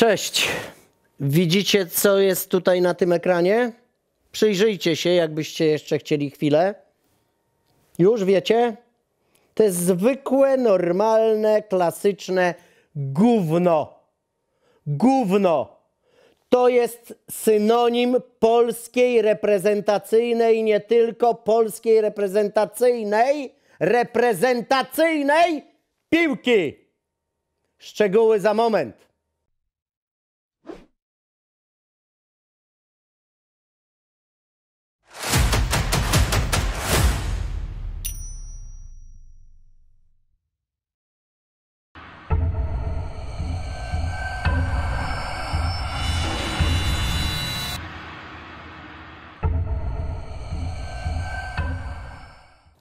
Cześć. Widzicie, co jest tutaj na tym ekranie? Przyjrzyjcie się, jakbyście jeszcze chcieli chwilę. Już wiecie? To jest zwykłe, normalne, klasyczne gówno. Gówno. To jest synonim polskiej reprezentacyjnej, nie tylko polskiej reprezentacyjnej, reprezentacyjnej piłki. Szczegóły za moment.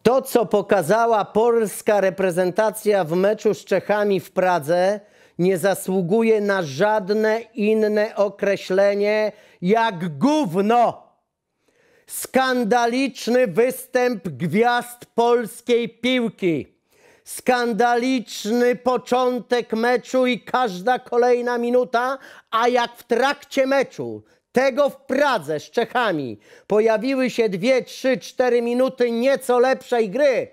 To, co pokazała polska reprezentacja w meczu z Czechami w Pradze, nie zasługuje na żadne inne określenie jak gówno. Skandaliczny występ gwiazd polskiej piłki. Skandaliczny początek meczu i każda kolejna minuta, a jak w trakcie meczu tego w Pradze z Czechami pojawiły się 2, 3, 4 minuty nieco lepszej gry.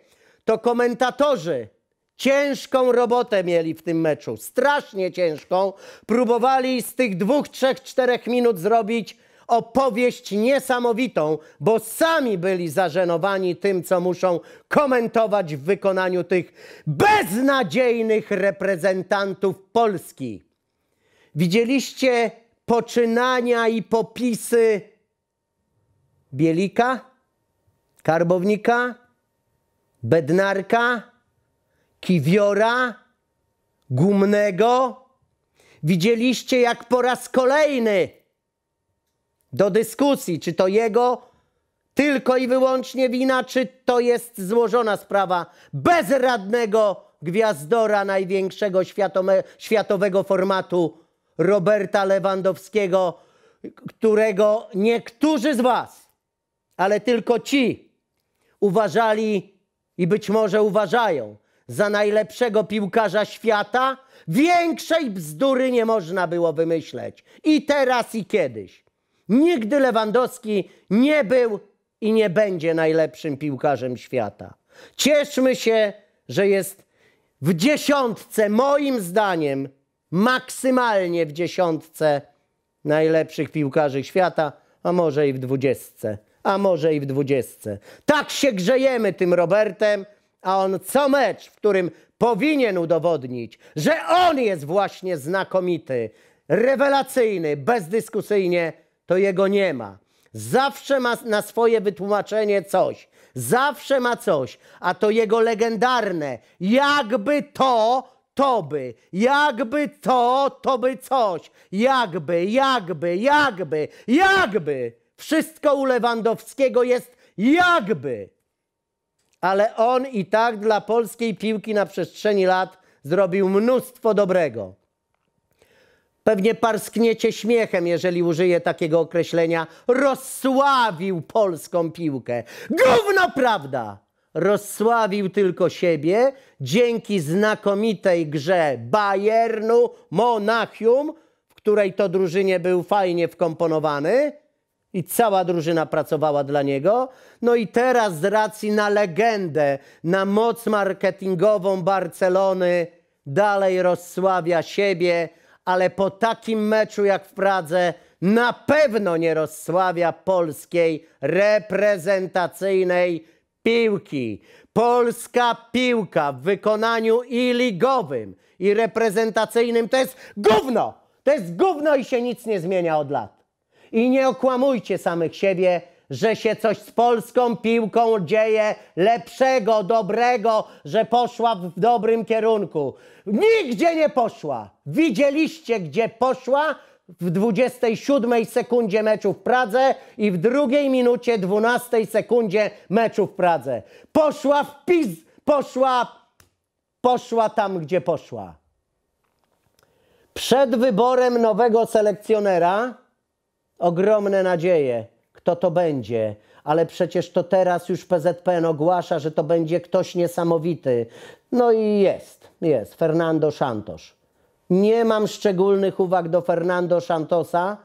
To komentatorzy ciężką robotę mieli w tym meczu. Strasznie ciężką. Próbowali z tych dwóch, trzech, czterech minut zrobić opowieść niesamowitą, bo sami byli zażenowani tym, co muszą komentować w wykonaniu tych beznadziejnych reprezentantów Polski. Widzieliście poczynania i popisy Bielika, Karbownika, Bednarka, Kiwiora, Gumnego. Widzieliście, jak po raz kolejny do dyskusji, czy to jego tylko i wyłącznie wina, czy to jest złożona sprawa bezradnego gwiazdora największego światome, światowego formatu Roberta Lewandowskiego, którego niektórzy z Was, ale tylko ci, uważali i być może uważają za najlepszego piłkarza świata, większej bzdury nie można było wymyśleć. I teraz, i kiedyś. Nigdy Lewandowski nie był i nie będzie najlepszym piłkarzem świata. Cieszmy się, że jest w dziesiątce, moim zdaniem, maksymalnie w dziesiątce najlepszych piłkarzy świata, a może i w dwudziestce, a może i w dwudziestce. Tak się grzejemy tym Robertem, a on co mecz, w którym powinien udowodnić, że on jest właśnie znakomity, rewelacyjny, bezdyskusyjnie, to jego nie ma. Zawsze ma na swoje wytłumaczenie coś. Zawsze ma coś, a to jego legendarne, jakby to to by, jakby to, to by coś, jakby, jakby, jakby, jakby. Wszystko u Lewandowskiego jest jakby. Ale on i tak dla polskiej piłki na przestrzeni lat zrobił mnóstwo dobrego. Pewnie parskniecie śmiechem, jeżeli użyję takiego określenia. Rozsławił polską piłkę. Gówno prawda! rozsławił tylko siebie dzięki znakomitej grze Bayernu Monachium, w której to drużynie był fajnie wkomponowany i cała drużyna pracowała dla niego. No i teraz z racji na legendę, na moc marketingową Barcelony dalej rozsławia siebie, ale po takim meczu jak w Pradze na pewno nie rozsławia polskiej reprezentacyjnej piłki. Polska piłka w wykonaniu i ligowym, i reprezentacyjnym to jest gówno. To jest gówno i się nic nie zmienia od lat. I nie okłamujcie samych siebie, że się coś z polską piłką dzieje lepszego, dobrego, że poszła w dobrym kierunku. Nigdzie nie poszła. Widzieliście, gdzie poszła? w 27 sekundzie meczu w Pradze i w drugiej minucie 12 sekundzie meczu w Pradze. Poszła w piz, poszła, poszła tam, gdzie poszła. Przed wyborem nowego selekcjonera ogromne nadzieje, kto to będzie ale przecież to teraz już PZPN no, ogłasza, że to będzie ktoś niesamowity. No i jest, jest, Fernando Santos. Nie mam szczególnych uwag do Fernando Santosa,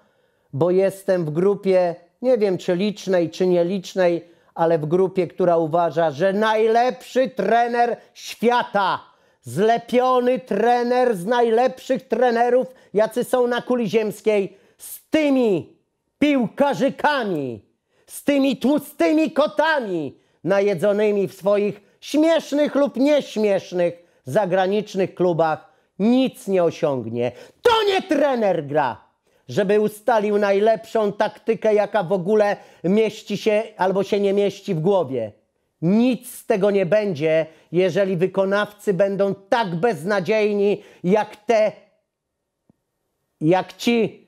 bo jestem w grupie, nie wiem czy licznej, czy nielicznej, ale w grupie, która uważa, że najlepszy trener świata, zlepiony trener z najlepszych trenerów, jacy są na kuli ziemskiej, z tymi piłkarzykami, z tymi tłustymi kotami, najedzonymi w swoich śmiesznych lub nieśmiesznych zagranicznych klubach, nic nie osiągnie. To nie trener gra, żeby ustalił najlepszą taktykę, jaka w ogóle mieści się albo się nie mieści w głowie. Nic z tego nie będzie, jeżeli wykonawcy będą tak beznadziejni, jak te, jak ci,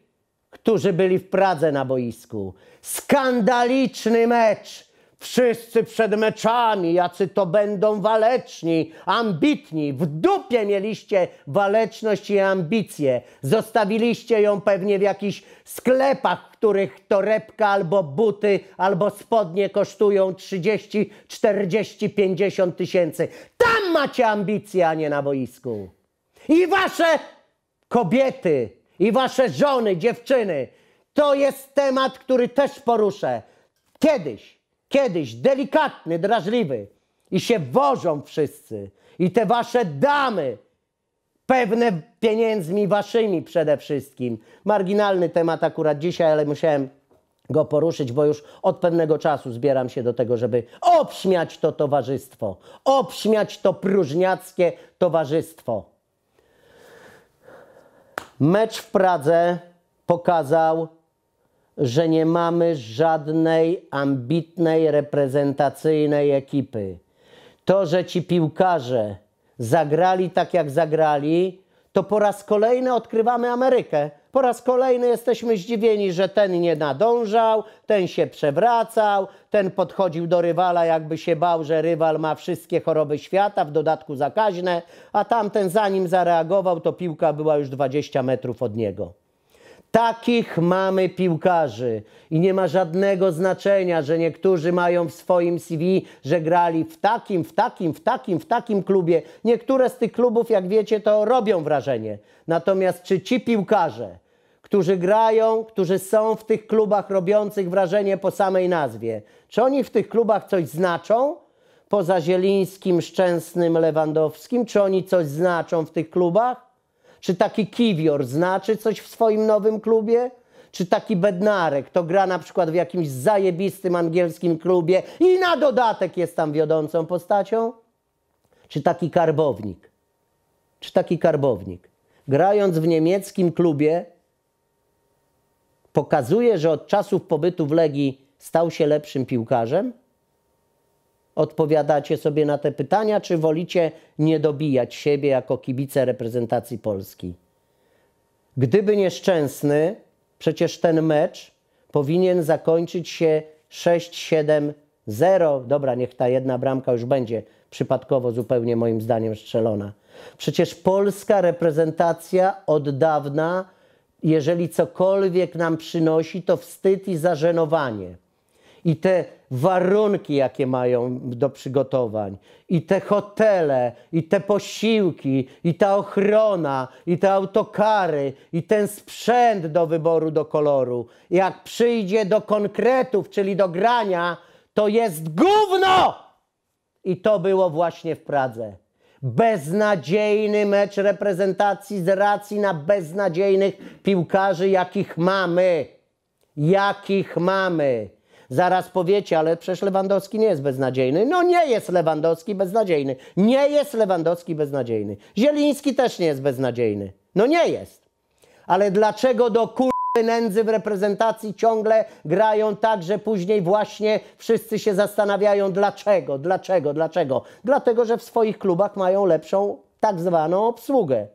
którzy byli w Pradze na boisku. Skandaliczny mecz! Wszyscy przed meczami, jacy to będą waleczni, ambitni. W dupie mieliście waleczność i ambicje. Zostawiliście ją pewnie w jakichś sklepach, w których torebka albo buty, albo spodnie kosztują 30, 40, 50 tysięcy. Tam macie ambicje, a nie na boisku. I wasze kobiety, i wasze żony, dziewczyny. To jest temat, który też poruszę. Kiedyś kiedyś delikatny, drażliwy i się wożą wszyscy. I te wasze damy, pewne pieniędzmi waszymi przede wszystkim. Marginalny temat akurat dzisiaj, ale musiałem go poruszyć, bo już od pewnego czasu zbieram się do tego, żeby obśmiać to towarzystwo, obśmiać to próżniackie towarzystwo. Mecz w Pradze pokazał że nie mamy żadnej ambitnej, reprezentacyjnej ekipy. To, że ci piłkarze zagrali tak, jak zagrali, to po raz kolejny odkrywamy Amerykę. Po raz kolejny jesteśmy zdziwieni, że ten nie nadążał, ten się przewracał, ten podchodził do rywala, jakby się bał, że rywal ma wszystkie choroby świata, w dodatku zakaźne, a tamten zanim zareagował, to piłka była już 20 metrów od niego. Takich mamy piłkarzy i nie ma żadnego znaczenia, że niektórzy mają w swoim CV, że grali w takim, w takim, w takim, w takim klubie. Niektóre z tych klubów, jak wiecie, to robią wrażenie. Natomiast czy ci piłkarze, którzy grają, którzy są w tych klubach robiących wrażenie po samej nazwie, czy oni w tych klubach coś znaczą? Poza Zielińskim, Szczęsnym, Lewandowskim, czy oni coś znaczą w tych klubach? Czy taki Kiwior znaczy coś w swoim nowym klubie? Czy taki Bednarek to gra na przykład w jakimś zajebistym angielskim klubie i na dodatek jest tam wiodącą postacią? Czy taki Karbownik? Czy taki Karbownik? Grając w niemieckim klubie pokazuje, że od czasów pobytu w Legii stał się lepszym piłkarzem? odpowiadacie sobie na te pytania, czy wolicie nie dobijać siebie jako kibice reprezentacji Polski? Gdyby nieszczęsny, przecież ten mecz powinien zakończyć się 6-7-0. Dobra, niech ta jedna bramka już będzie przypadkowo zupełnie moim zdaniem strzelona. Przecież polska reprezentacja od dawna, jeżeli cokolwiek nam przynosi, to wstyd i zażenowanie i te warunki, jakie mają do przygotowań, i te hotele, i te posiłki, i ta ochrona, i te autokary, i ten sprzęt do wyboru, do koloru. Jak przyjdzie do konkretów, czyli do grania, to jest gówno! I to było właśnie w Pradze. Beznadziejny mecz reprezentacji z racji na beznadziejnych piłkarzy, jakich mamy. Jakich mamy. Zaraz powiecie, ale przecież Lewandowski nie jest beznadziejny. No nie jest Lewandowski beznadziejny. Nie jest Lewandowski beznadziejny. Zieliński też nie jest beznadziejny. No nie jest. Ale dlaczego do kurwy nędzy w reprezentacji ciągle grają tak, że później właśnie wszyscy się zastanawiają dlaczego, dlaczego, dlaczego? Dlatego, że w swoich klubach mają lepszą tak zwaną obsługę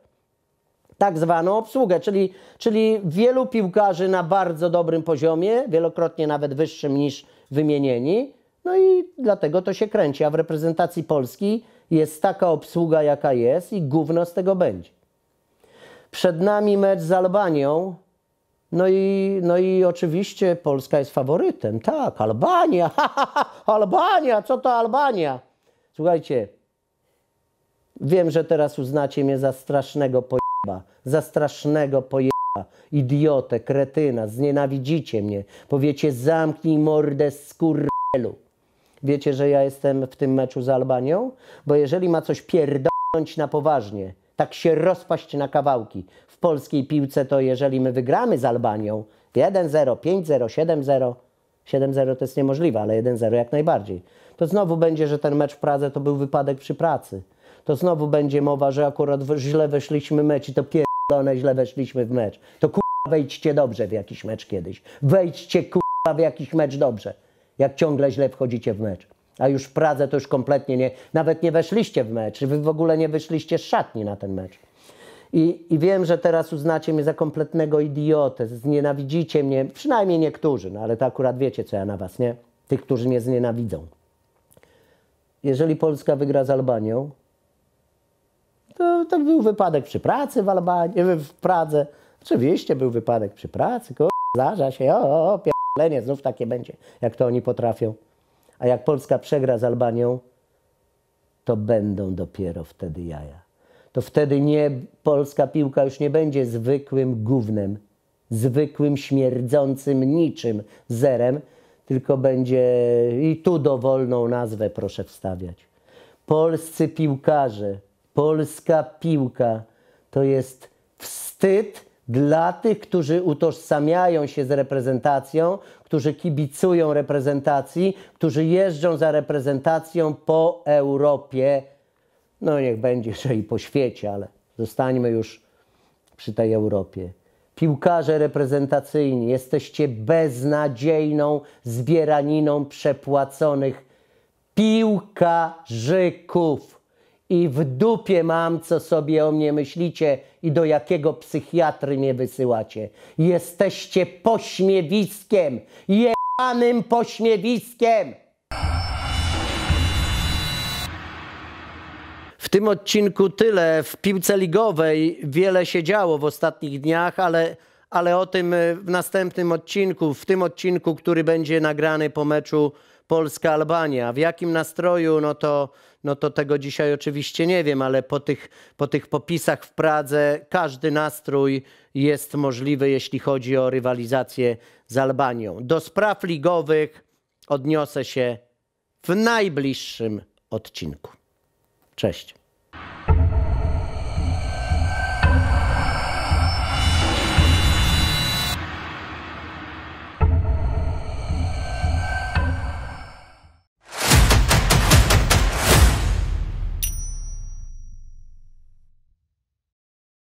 tak zwaną obsługę, czyli, czyli wielu piłkarzy na bardzo dobrym poziomie, wielokrotnie nawet wyższym niż wymienieni, no i dlatego to się kręci, a w reprezentacji Polski jest taka obsługa jaka jest i gówno z tego będzie. Przed nami mecz z Albanią, no i, no i oczywiście Polska jest faworytem, tak, Albania, Albania, co to Albania? Słuchajcie, wiem, że teraz uznacie mnie za strasznego pojęcia, p***a, za strasznego pojeba, idiotę, kretyna, znienawidzicie mnie. Powiecie, zamknij mordę skurwielu. Wiecie, że ja jestem w tym meczu z Albanią? Bo jeżeli ma coś pierdolnąć na poważnie, tak się rozpaść na kawałki w polskiej piłce, to jeżeli my wygramy z Albanią 1-0, 5-0, 7-0, 7-0 to jest niemożliwe, ale 1-0 jak najbardziej. To znowu będzie, że ten mecz w Pradze to był wypadek przy pracy to znowu będzie mowa, że akurat źle weszliśmy w mecz i to pierdolone źle weszliśmy w mecz. To kurwa wejdźcie dobrze w jakiś mecz kiedyś. Wejdźcie kurwa w jakiś mecz dobrze, jak ciągle źle wchodzicie w mecz. A już w Pradze to już kompletnie nie, nawet nie weszliście w mecz. Wy w ogóle nie wyszliście z szatni na ten mecz. I, I, wiem, że teraz uznacie mnie za kompletnego idiotę, znienawidzicie mnie, przynajmniej niektórzy, no ale to akurat wiecie, co ja na was, nie? Tych, którzy mnie znienawidzą. Jeżeli Polska wygra z Albanią, to, to był wypadek przy pracy w Albanii, w Pradze. Oczywiście był wypadek przy pracy, kur... zdarza się, o, o pierdolenie, znów takie będzie, jak to oni potrafią. A jak Polska przegra z Albanią, to będą dopiero wtedy jaja. To wtedy nie, polska piłka już nie będzie zwykłym gównem, zwykłym śmierdzącym niczym zerem, tylko będzie i tu dowolną nazwę proszę wstawiać. Polscy piłkarze polska piłka to jest wstyd dla tych, którzy utożsamiają się z reprezentacją, którzy kibicują reprezentacji, którzy jeżdżą za reprezentacją po Europie. No niech będzie że i po świecie, ale zostańmy już przy tej Europie. Piłkarze reprezentacyjni, jesteście beznadziejną zbieraniną przepłaconych piłkarzyków i w dupie mam, co sobie o mnie myślicie i do jakiego psychiatry mnie wysyłacie. Jesteście pośmiewiskiem, jebanym pośmiewiskiem. W tym odcinku tyle. W piłce ligowej wiele się działo w ostatnich dniach, ale, ale o tym e, w następnym odcinku, w tym odcinku, który będzie nagrany po meczu Polska-Albania. W jakim nastroju, no to no to tego dzisiaj oczywiście nie wiem, ale po tych, po tych popisach w Pradze każdy nastrój jest możliwy, jeśli chodzi o rywalizację z Albanią. Do spraw ligowych odniosę się w najbliższym odcinku. Cześć.